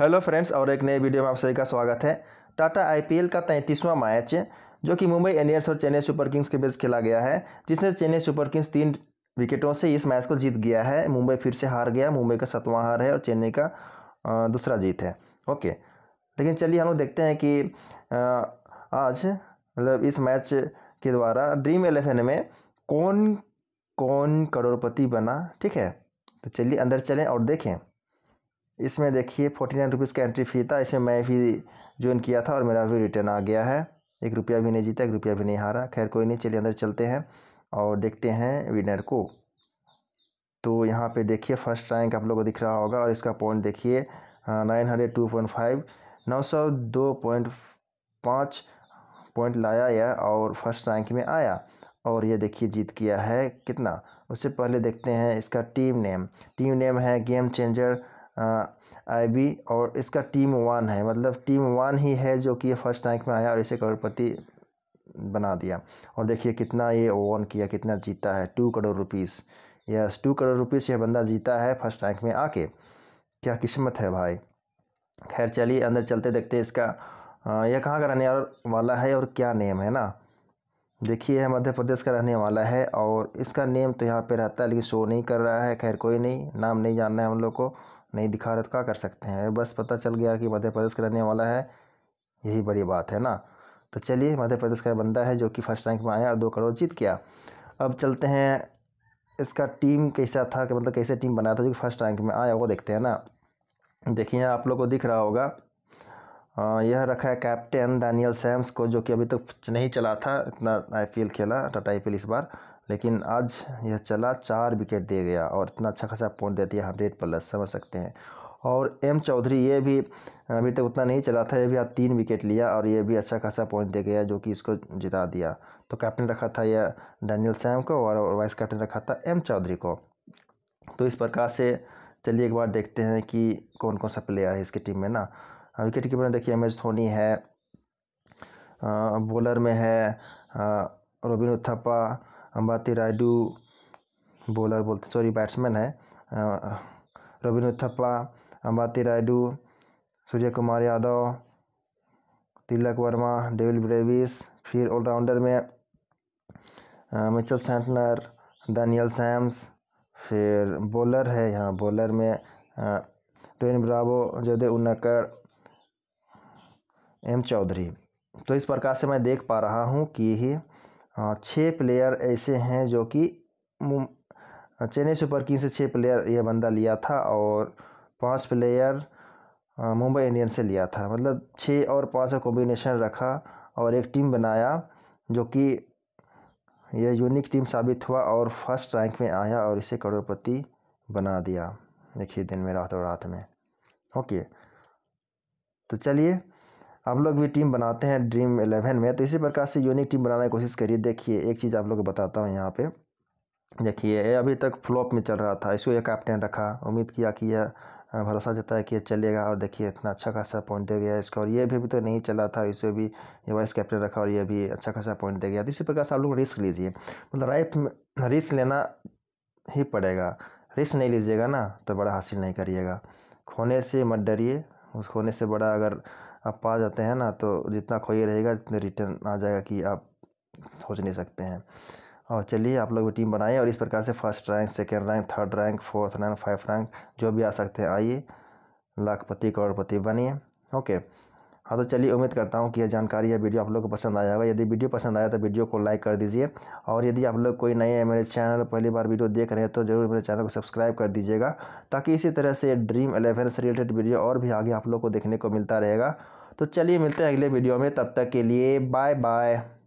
hello friends और एक नए वीडियो में आप सभी का स्वागत है टाटा आईपीएल का तैंतीसवां मैच जो कि मुंबई इंडियंस और चेन्नई सुपर किंग्स के बीच खेला गया है जिसने चेन्नई सुपर किंग्स तीन विकेटों से इस मैच को जीत गया है मुंबई फिर से हार गया मुंबई का सतवां हार है और चेन्नई का दूसरा जीत है ओके लेकिन चलिए हम लोग देखते हैं कि आज मतलब इस मैच के द्वारा ड्रीम एलेवन में कौन कौन करोड़पति बना ठीक है तो चलिए अंदर चलें और देखें इसमें देखिए फोर्टी नाइन रुपीज़ का एंट्री फ़ी था इसमें मैं भी ज्वाइन किया था और मेरा भी रिटर्न आ गया है एक रुपया भी नहीं जीता एक रुपया भी नहीं हारा खैर कोई नहीं चलिए अंदर चलते हैं और देखते हैं विनर को तो यहाँ पे देखिए फर्स्ट रैंक आप लोगों को दिख रहा होगा और इसका पॉइंट देखिए nine hundred two point five नौ सौ दो पॉइंट पाँच पॉइंट लाया यह और फर्स्ट रैंक में आया और ये देखिए जीत किया है कितना उससे पहले देखते हैं इसका टीम नेम टीम नेम है गेम चेंजर आई बी और इसका टीम वन है मतलब टीम वन ही है जो कि फर्स्ट रैंक में आया और इसे करोड़पति बना दिया और देखिए कितना ये ओवन किया कितना जीता है two crore rupees yes two crore rupees यह बंदा जीता है फर्स्ट रैंक में आके क्या किस्मत है भाई खैर चलिए अंदर चलते देखते इसका यह कहाँ का रहने वाला है और क्या नेम है ना देखिए यह मध्य प्रदेश का रहने वाला है और इसका नेम तो यहाँ पे रहता है लेकिन शो नहीं कर रहा है खैर कोई नहीं नाम नहीं जानना है हम लोग को नहीं दिखा रहा तो क्या कर सकते हैं बस पता चल गया कि मध्य प्रदेश का रहने वाला है यही बड़ी बात है ना तो चलिए मध्य प्रदेश का बंदा है जो कि फर्स्ट रैंक में आया और दो करोड़ जीत गया अब चलते हैं इसका टीम कैसा था कि मतलब कैसे टीम बनाया था जो कि फर्स्ट रैंक में आया वो देखते हैं ना देखिए आप लोग को दिख रहा होगा यह रखा है कैप्टन दानियल सैम्स को जो कि अभी तक तो नहीं चला था इतना आईपीएल खेला टाटा आईपीएल इस बार लेकिन आज यह चला चार विकेट दे गया और इतना अच्छा खासा पॉइंट दे दिया हंड्रेड प्लस समझ सकते हैं और एम चौधरी ये भी अभी तक उतना नहीं चला था ये भी आज तीन विकेट लिया और ये भी अच्छा खासा पॉइंट दे गया जो कि इसको जिता दिया तो कैप्टन रखा था यह डैनियल सैम को और वाइस कैप्टन रखा था एम चौधरी को तो इस प्रकार से चलिए एक बार देखते हैं कि कौन कौन सा प्लेयर है इसकी टीम में ना विकेट कीपर में देखिए एम एस धोनी है बॉलर में है रोबिन उथप्पा अम्बाती रायडू बॉलर बोलते सॉरी बैट्समैन है रविंद्र थप्पा अम्बाती रायडू सूर्य कुमार यादव तिलक वर्मा डेविल ब्रेविस फिर ऑलराउंडर में मिचल सेंटनर दानियल सैम्स फिर बॉलर है यहाँ बॉलर में Dwayne Bravo Jaydev Unadkat M Choudhary तो इस प्रकार से मैं देख पा रहा हूँ कि ही हाँ, छः प्लेयर ऐसे हैं जो कि चेन्नई सुपर किंग्स से छः प्लेयर यह बंदा लिया था और पांच प्लेयर मुंबई इंडियंस से लिया था मतलब छः और पाँच का कॉम्बिनेशन रखा और एक टीम बनाया जो कि यह यूनिक टीम साबित हुआ और फर्स्ट रैंक में आया और इसे करोड़पति बना दिया एक ही दिन में रात और रात में ओके तो चलिए आप लोग भी टीम बनाते हैं ड्रीम एलेवन में तो इसी प्रकार से यूनिक टीम बनाने की कोशिश करिए देखिए एक चीज़ आप लोग को बताता हूँ यहाँ पे देखिए ये अभी तक फ्लॉप में चल रहा था इसको ये कैप्टन रखा उम्मीद किया कि यह भरोसा जता है कि ये चलेगा और देखिए इतना अच्छा खासा पॉइंट दे गया इसका और ये भी अभी तो नहीं चला था इसे भी ये वाइस कैप्टन रखा और ये भी अच्छा खासा पॉइंट दे गया तो इसी प्रकार से आप लोग रिस्क लीजिए मतलब राइट रिस्क लेना ही पड़ेगा रिस्क नहीं लीजिएगा ना तो बड़ा हासिल नहीं करिएगा खोने से मत डरिए उस खोने से बड़ा अगर आप पा जाते हैं ना तो जितना खोइए रहेगा उतने रिटर्न आ जाएगा कि आप सोच नहीं सकते हैं और चलिए आप लोग भी टीम बनाइए और इस प्रकार से first rank second rank third rank fourth rank five rank जो भी आ सकते हैं आइए लाखपति करोड़पति बनिए ओके हाँ तो चलिए उम्मीद करता हूँ कि यह जानकारी या वीडियो आप लोग को पसंद आया होगा यदि वीडियो पसंद आया तो वीडियो को लाइक कर दीजिए और यदि आप लोग कोई नए हैं मेरे चैनल पहली बार वीडियो देख रहे हैं तो ज़रूर मेरे चैनल को सब्सक्राइब कर दीजिएगा ताकि इसी तरह से ड्रीम एलेवन से रिलेटेड वीडियो और भी आगे आप लोग को देखने को मिलता रहेगा तो चलिए मिलते हैं अगले वीडियो में तब तक के लिए बाय बाय